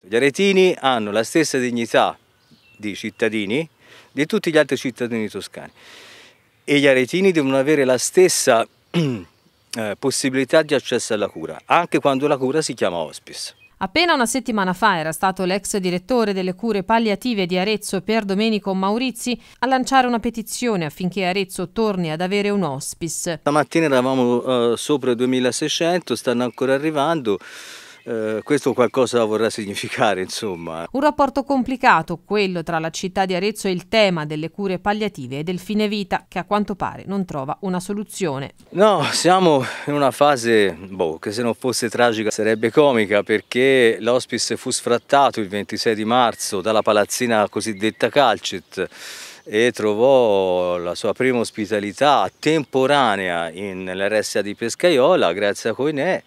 Gli aretini hanno la stessa dignità di cittadini di tutti gli altri cittadini toscani e gli aretini devono avere la stessa eh, possibilità di accesso alla cura, anche quando la cura si chiama hospice. Appena una settimana fa era stato l'ex direttore delle cure palliative di Arezzo Pier Domenico Maurizi a lanciare una petizione affinché Arezzo torni ad avere un hospice. Stamattina eravamo eh, sopra i 2600, stanno ancora arrivando. Eh, questo qualcosa vorrà significare, insomma. Un rapporto complicato, quello tra la città di Arezzo e il tema delle cure palliative e del fine vita, che a quanto pare non trova una soluzione. No, siamo in una fase boh, che se non fosse tragica sarebbe comica, perché l'ospice fu sfrattato il 26 di marzo dalla palazzina cosiddetta Calcet e trovò la sua prima ospitalità temporanea nell'RSA di Pescaiola grazie a Coinè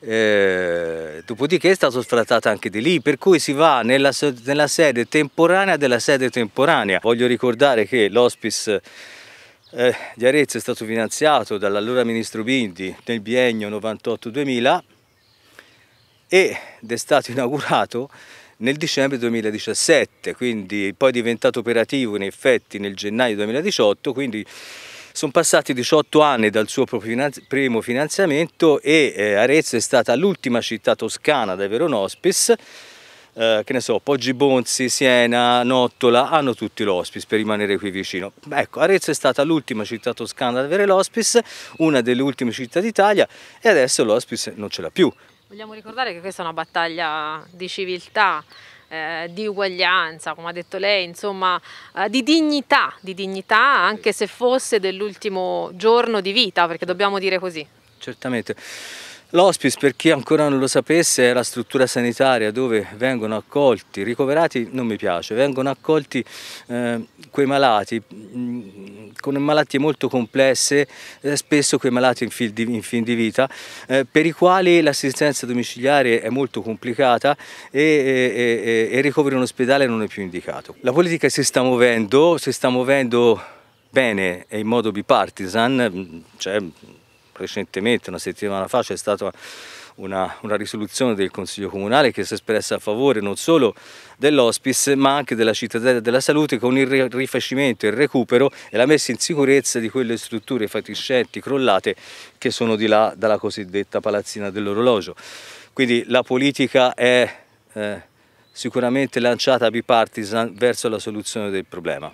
eh, dopodiché è stato sfrattato anche di lì, per cui si va nella, nella sede temporanea della sede temporanea. Voglio ricordare che l'ospice eh, di Arezzo è stato finanziato dall'allora ministro Bindi nel biennio 98-2000 ed è stato inaugurato nel dicembre 2017, quindi poi è diventato operativo in effetti nel gennaio 2018, quindi sono passati 18 anni dal suo primo finanziamento e eh, Arezzo è stata l'ultima città toscana dai Veronospis eh, che ne so, Poggi Bonzi, Siena, Nottola, hanno tutti l'hospice per rimanere qui vicino. Ecco, Arezzo è stata l'ultima città toscana ad avere l'hospice, una delle ultime città d'Italia e adesso l'hospice non ce l'ha più. Vogliamo ricordare che questa è una battaglia di civiltà eh, di uguaglianza, come ha detto lei, insomma eh, di dignità, di dignità anche se fosse dell'ultimo giorno di vita, perché dobbiamo dire così. Certamente. L'hospice, per chi ancora non lo sapesse, è la struttura sanitaria dove vengono accolti, ricoverati non mi piace, vengono accolti eh, quei malati mh, mm, con malattie molto complesse, eh, spesso quei malati in, fi, in fin di vita, eh, per i quali l'assistenza domiciliare è molto complicata e, e, e, e, il ricovero in ospedale non è più indicato. La politica si sta muovendo, si sta muovendo bene e in modo bipartisan, cioè, recentemente, una settimana fa, c'è stata una, una, risoluzione del Consiglio Comunale che si è espressa a favore non solo dell'ospice ma anche della cittadella della salute con il rifacimento, il recupero e la messa in sicurezza di quelle strutture fatiscenti, crollate che sono di là dalla cosiddetta palazzina dell'orologio. Quindi la politica è eh, sicuramente lanciata bipartisan verso la soluzione del problema.